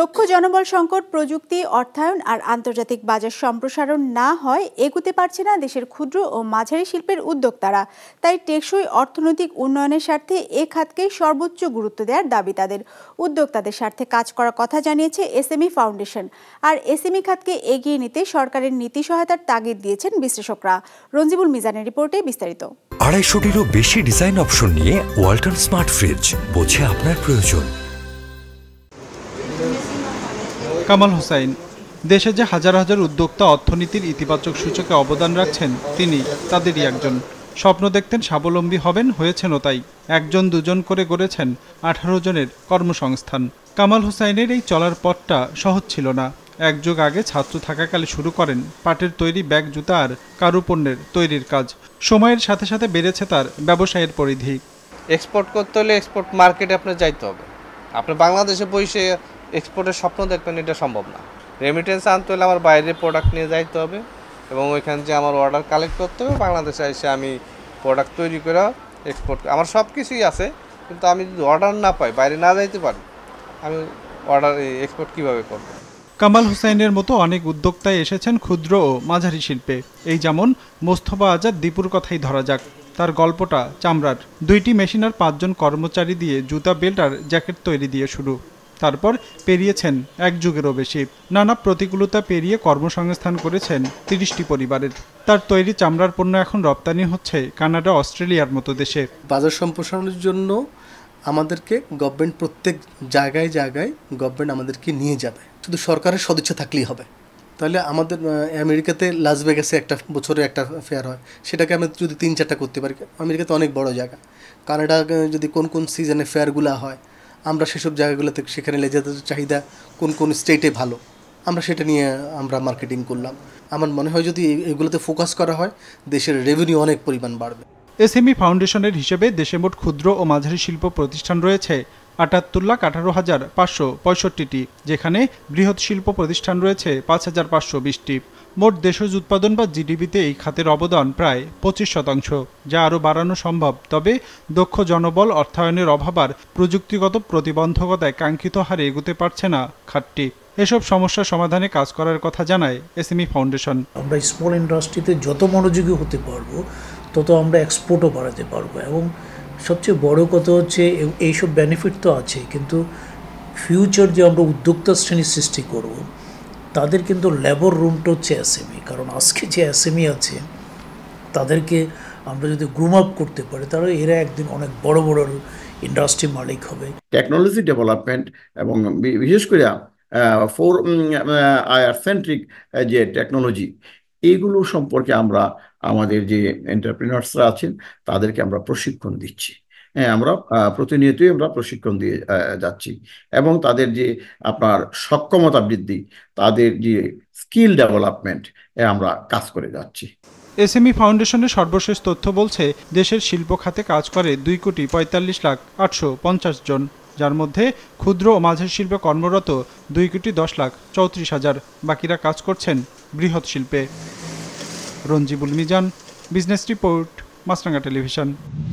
দক্ষ জনবল সংকট প্রযুক্তি অর্থায়ন আর আন্তর্জাতিক বাজার সম্প্রসারণ না হয় এগুতে পারছে না দেশের ক্ষুদ্র ও মাঝারি শিল্পের উদ্যোক্তারা তাই টেকসই অর্থনৈতিক উন্নয়নের স্বার্থে এ খাতকে সর্বোচ্চ গুরুত্ব দেওয়ার দাবি তাদের উদ্যোক্তাদের স্বার্থে কাজ করার কথা জানিয়েছে এসএমই ফাউন্ডেশন আর এসএমই খাতকে এগিয়ে নিতে সরকারের নীতি সহায়তার তাগিদ দিয়েছেন বিশ্লেষকরা রঞ্জিবুল মিজানের রিপোর্টে বিস্তারিত আড়াইশোটিরও বেশি ডিজাইন অপশন নিয়ে ওয়াল্টন স্মার্ট ফ্রিজ বোঝে আপনার প্রয়োজন কামাল হোসাইন দেশে যে হাজার হাজার উদ্যোক্তা অর্থনীতির ইতিবাচক সূচকে অবদান রাখছেন তিনি তাদেরই একজন স্বপ্ন দেখতেন স্বাবলম্বী হবেন হয়েছেনও তাই একজন দুজন করে গড়েছেন আঠারো জনের কর্মসংস্থান কামাল হোসাইনের এই চলার পথটা সহজ ছিল না এক যুগ আগে ছাত্র থাকাকালে শুরু করেন পাটের তৈরি ব্যাগ জুতা আর কারুপণ্যের তৈরির কাজ সময়ের সাথে সাথে বেড়েছে তার ব্যবসায়ের পরিধি এক্সপোর্ট করতে হলে এক্সপোর্ট মার্কেটে আপনার যাইতে হবে আপনার বাংলাদেশে বসে এক্সপোর্টের স্বপ্ন দেখবেন এটা সম্ভব না রেমিটেন্স আনতে হলে আমার বাইরে প্রোডাক্ট নিয়ে যাইতে হবে এবং ওইখান যে আমার অর্ডার কালেক্ট করতে হবে বাংলাদেশে এসে আমি প্রোডাক্ট তৈরি করে এক্সপোর্ট আমার সব কিছুই আছে কিন্তু আমি যদি অর্ডার না পাই বাইরে না যাইতে পারি আমি অর্ডার এক্সপোর্ট কিভাবে করব কামাল হুসাইনের মতো অনেক উদ্যোক্তায় এসেছেন ক্ষুদ্র ও মাঝারি শিল্পে এই যেমন মোস্তফা আজাদ দীপুর কথাই ধরা যাক তার গল্পটা চামড়ার দুইটি মেশিন আর পাঁচজন কর্মচারী দিয়ে জুতা বেল্ট আর জ্যাকেট তৈরি দিয়ে শুরু তারপর পেরিয়েছেন এক যুগেরও বেশি নানা প্রতিকূলতা পেরিয়ে কর্মসংস্থান করেছেন তিরিশটি পরিবারের তার তৈরি চামড়ার পণ্য এখন রপ্তানি হচ্ছে কানাডা অস্ট্রেলিয়ার মতো দেশে বাজার সম্প্রসারণের জন্য আমাদেরকে গভর্নমেন্ট প্রত্যেক জায়গায় জায়গায় গভর্নমেন্ট আমাদেরকে নিয়ে যাবে শুধু সরকারের সদিচ্ছা থাকলেই হবে তাহলে আমাদের আমেরিকাতে লাস ভেগাসে একটা বছরে একটা ফেয়ার হয় সেটাকে আমরা যদি তিন চারটা করতে পারি আমেরিকাতে অনেক বড় জায়গা কানাডা যদি কোন কোন সিজনে ফেয়ারগুলো হয় আমরা সেসব জায়গাগুলোতে সেখানে লেজাদের চাহিদা কোন কোন স্টেটে ভালো আমরা সেটা নিয়ে আমরা মার্কেটিং করলাম আমার মনে হয় যদি এগুলোতে ফোকাস করা হয় দেশের রেভিনিউ অনেক পরিমাণ বাড়বে এসএমই ফাউন্ডেশনের হিসেবে দেশে মোট ক্ষুদ্র ও মাঝারি শিল্প প্রতিষ্ঠান রয়েছে আটাত্তর লাখ আঠারো হাজার পাঁচশো পঁয়ষট্টিটি যেখানে বৃহৎ শিল্প প্রতিষ্ঠান রয়েছে পাঁচ হাজার পাঁচশো বিশটি মোট দেশজ উৎপাদন বা জিডিপিতে এই খাতের অবদান প্রায় পঁচিশ শতাংশ যা আরও বাড়ানো সম্ভব তবে দক্ষ জনবল অর্থায়নের অভাব আর প্রযুক্তিগত প্রতিবন্ধকতায় কাঙ্ক্ষিত হারে এগোতে পারছে না খাতটি এসব সমস্যা সমাধানে কাজ করার কথা জানায় এসএমই ফাউন্ডেশন আমরা স্মল ইন্ডাস্ট্রিতে যত মনোযোগী হতে পারবো তত আমরা এক্সপোর্টও বাড়াতে পারবো এবং সবচেয়ে বড় কথা হচ্ছে এইসব বেনিফিট তো আছে কিন্তু ফিউচার যে আমরা উদ্যোক্তা শ্রেণীর সৃষ্টি করবো তাদের কিন্তু লেবর রুমটা হচ্ছে এসএমই কারণ আজকে যে এসএমই আছে তাদেরকে আমরা যদি গ্রুম আপ করতে পারি তাহলে এরা একদিন অনেক বড় বড় ইন্ডাস্ট্রি মালিক হবে টেকনোলজি ডেভেলপমেন্ট এবং বিশেষ করে ফোর আয়ার সেন্ট্রিক যে টেকনোলজি এইগুলো সম্পর্কে আমরা আমাদের যে এন্টারপ্রিনার্সরা আছেন তাদেরকে আমরা প্রশিক্ষণ দিচ্ছি হ্যাঁ, আমরা প্রতিনিয়তই আমরা প্রশিক্ষণ দিয়ে যাচ্ছি এবং তাদের যে আপনার সক্ষমতা বৃদ্ধি তাদের যে স্কিল ডেভেলপমেন্ট আমরা কাজ করে যাচ্ছি এসএমই ফাউন্ডেশনের সর্বশেষ তথ্য বলছে দেশের শিল্প খাতে কাজ করে দুই কোটি পঁয়তাল্লিশ লাখ আটশো পঞ্চাশ জন যার মধ্যে ক্ষুদ্র ও মাঝের শিল্পে কর্মরত দুই কোটি দশ লাখ চৌত্রিশ হাজার বাকিরা কাজ করছেন বৃহৎ শিল্পে Ranjibul Mizan business report Maasranga television